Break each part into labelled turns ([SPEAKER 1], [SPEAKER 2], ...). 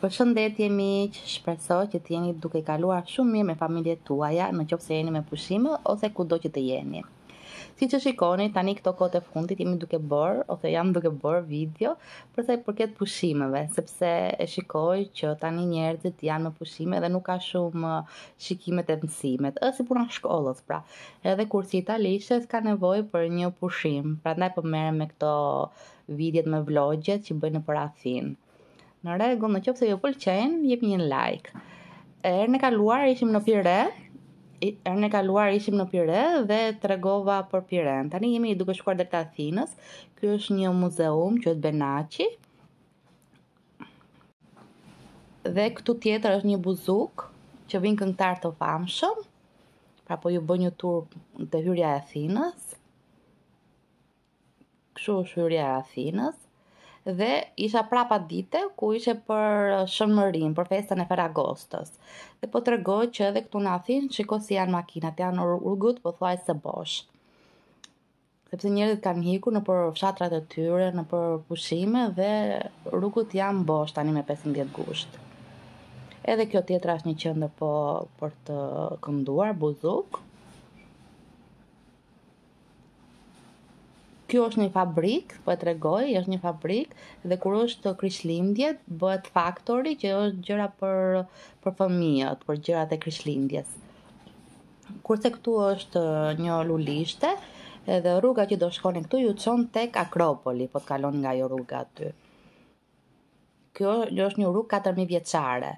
[SPEAKER 1] Për shëndetje miq, shpreso që të jeni duke kaluar shumë mirë me familje tuaja në qofë se jeni me pushime ose ku do që të jeni. Si që shikoni, tani këto kote fundit jemi duke bërë ose jam duke bërë video përse i përket pushimeve, sepse e shikoj që tani njerëzit janë me pushime dhe nuk ka shumë eh, shikimet e mësimet, i puna shkollës pra, edhe si italishtës ka nevoj për një pushim, pra ndaj përmerem po me këto eh, vidjet me vlogjet që bëjnë për Athinë në rregull, në qoftë se ju pëlqen, jepni një like. Erë e kaluar ishim në Pire. Erën e kaluar ishim në Pire dhe tregova për Piren. Tani jemi duke shkuar drejt Athinës. Ky është një muzeum quhet Benaci. Dhe këtu tjetër është një buzuk që vin këngëtar të famshëm. Pra po ju bën një tur të hyrja e Athinës. Kjo është hyrja e Athinës dhe isha prapa dite ku ishe për uh, shëmërin, për festën e Ferragostës. Dhe po të regoj që edhe këtu në Athin, shiko si janë makinat, janë rrugut, po thuaj se bosh. Sepse njerët kanë hiku në për fshatrat e tyre, në për pushime dhe rrugut janë bosh tani me 15 gusht. Edhe kjo tjetra është një qëndë po, për të kënduar, buzuk. kjo është një fabrik, po e tregoj, është një fabrik dhe kur është kryshlindjet, bëhet faktori që është gjëra për për fëmijët, për gjërat e kryshlindjes. Kurse këtu është uh, një lulishte dhe rruga që do shkone këtu ju çon tek Akropoli, po të kalon nga ajo rruga ty. Kjo është një rrugë 4000 vjeçare.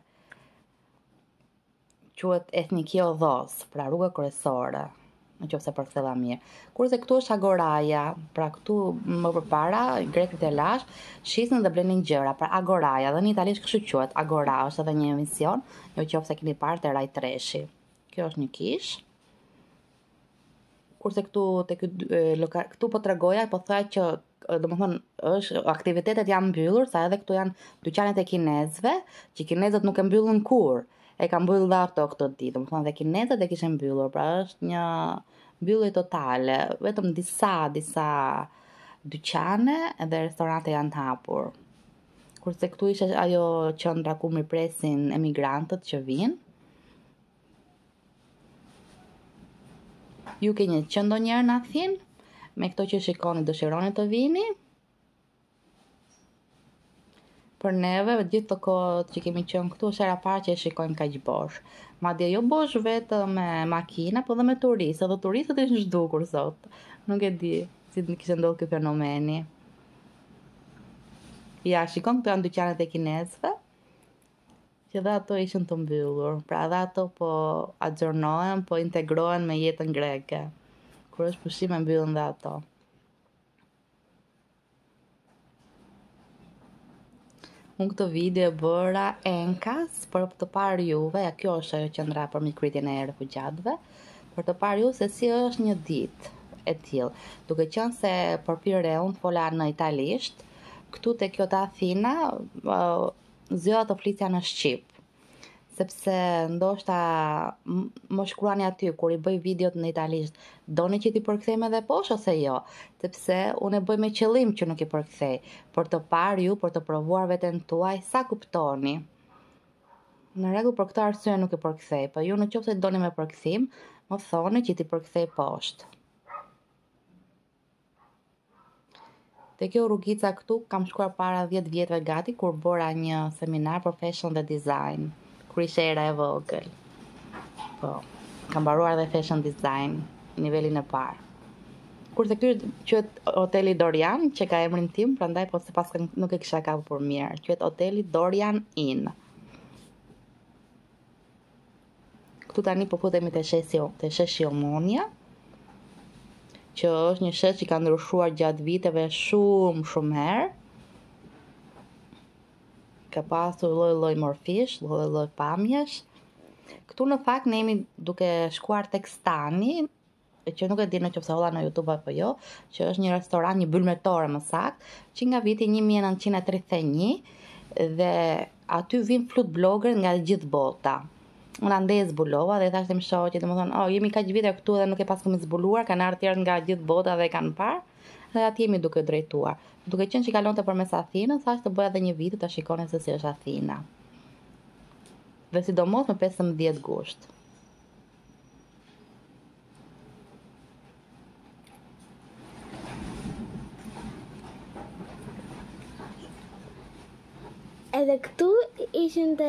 [SPEAKER 1] Quhet Etnikio Dhos, pra rruga kryesore në qofë se mirë. Kurse këtu është agoraja, pra këtu më përpara, grekët e lash, shisën dhe blenin gjëra, pra agoraja, dhe një italisht kështu qëtë, agora është edhe një emision, një jo qofë se parë partë e rajtë reshi. Kjo është një kishë, kurse këtu, të këtu, po të regoja, po thaj që, dhe më është, aktivitetet janë mbyllur, sa edhe këtu janë dyqanet e kinezve, që kinezët nuk e mbyllun kurë, e kam bëllë dhe ato këtë ditë, më thonë dhe kinetet e kishen mbyllur, pra është një mbyllur totale, vetëm disa, disa dyqane dhe restorante janë tapur. Kurse këtu ishe ajo qëndra ku mi presin emigrantët që vinë, Ju keni qëndo njerë në athinë, me këto që shikoni dëshironi të vini, për neve gjithë të kohët që kemi qënë këtu, shera parë që e shikojmë ka gjithë bosh. Ma dhe jo bosh vetë me makina, po dhe me turistë, dhe turistët e në shdukur sot. Nuk e di si të kishë ndohë këtë fenomeni. Ja, shikon këtu janë dyqanët e kinesve, që dhe ato ishën të mbyllur. Pra dhe ato po agjornohen, po integrohen me jetën greke. Kërë është pushime mbyllën dhe ato. unë këtë video e bëra enkas për të parë juve, ja kjo është ajo qëndra për mikritin e refugjatëve, për të parë juve se si është një ditë e tillë. Duke qenë se për pirë unë fola në italisht, këtu te kjo të Athina, uh, të flisja në shqip sepse ndoshta më shkruani aty kur i bëj videot në italisht, doni që ti përkthejmë edhe poshtë ose jo, sepse unë e bëj me qëllim që nuk i përkthej, por të parë ju për të provuar veten tuaj sa kuptoni. Në rregull për këtë arsye nuk i përkthej, po ju në qoftë doni me përkthim, më thoni që ti përkthej poshtë. Dhe kjo rrugica këtu kam shkuar para 10 vjetëve gati kur bora një seminar për fashion dhe design kur e vogël. Po, kam mbaruar dhe fashion design nivelin e parë. Kur të kërë qëtë hoteli Dorian, që ka emrin tim, prandaj po se pas nuk e kisha ka për mirë, qëtë hoteli Dorian Inn. Këtu tani po putemi të sheshi, te sheshi omonia, që është një shesh që ka ndryshuar gjatë viteve shumë shumë herë, ka pasur lloj lloj morfish, lloj lloj pamjesh. Ktu në fakt ne jemi duke shkuar tek Stani, që nuk e di në qofse holla në YouTube apo jo, që është një restoran, një bylmetore më sakt, që nga viti 1931 dhe aty vin flut blogger nga gjithë bota. Unë andej zbulova dhe thashtë më shoqit dhe më thonë, oh, jemi ka gjithë vite këtu dhe nuk e pas këmi zbuluar, kanë arë tjerë nga gjithë bota dhe kanë parë ne atje jemi duke drejtuar. Duke qenë se kalonte përmes Athinës, thashë të bëja edhe një vit të shikonin se si është Athina. Dhe sidomos më 15 gusht. Edhe këtu ishin të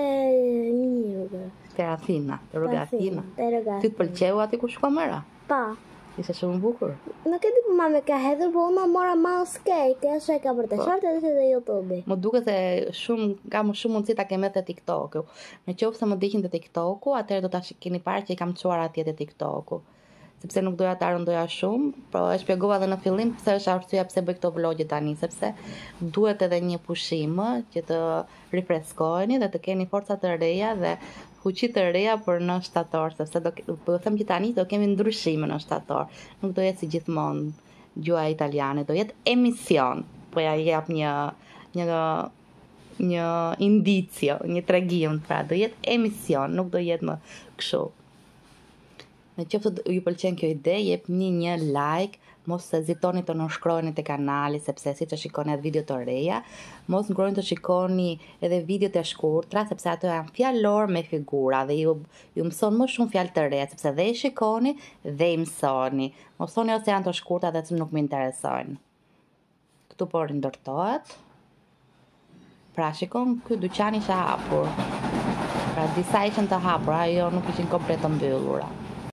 [SPEAKER 1] një rrugë. Të Athina, të rrugë Athina. Ty të pëlqehu ati ku shkua mëra? Pa. Po. Ishe shumë bukur. Nuk e di po me ka hedhur, po unë mora mouse cake, ashtu e ka për të po. shartë edhe në YouTube. Më duket se shumë kam shumë mundësi ta kem të TikTok. Në qoftë se më dëgjojnë te TikToku, atëherë do ta keni parë që i kam çuar atje te TikToku sepse nuk doja ta rëndoja shumë, po e shpjegova edhe në fillim pse është arsyeja pse bëj këto vlogje tani, sepse duhet edhe një pushim që të rifreskoheni dhe të keni forca të reja dhe huqi të reja për në shtator, sepse do po them që tani do kemi ndryshim në shtator. Nuk do jetë si gjithmonë gjua italiane, do jetë emision. Po ja jap një një një indicio, një tregim, pra do jetë emision, nuk do jetë më kështu në që ju pëlqen kjo ide, jep një një like, mos të zitoni të nëshkrojnë të kanali, sepse si të shikoni atë video të reja, mos në të shikoni edhe video të shkurtra, sepse ato janë fjallor me figura, dhe ju, ju mëson më shumë fjall të reja, sepse dhe i shikoni dhe i mësoni, mos të ose janë të shkurtra dhe të nuk më interesojnë. Këtu por ndërtojt, pra shikon këtë duqani që hapur, pra disa ishën të hapur, ajo nuk ishën kompletën bëllura.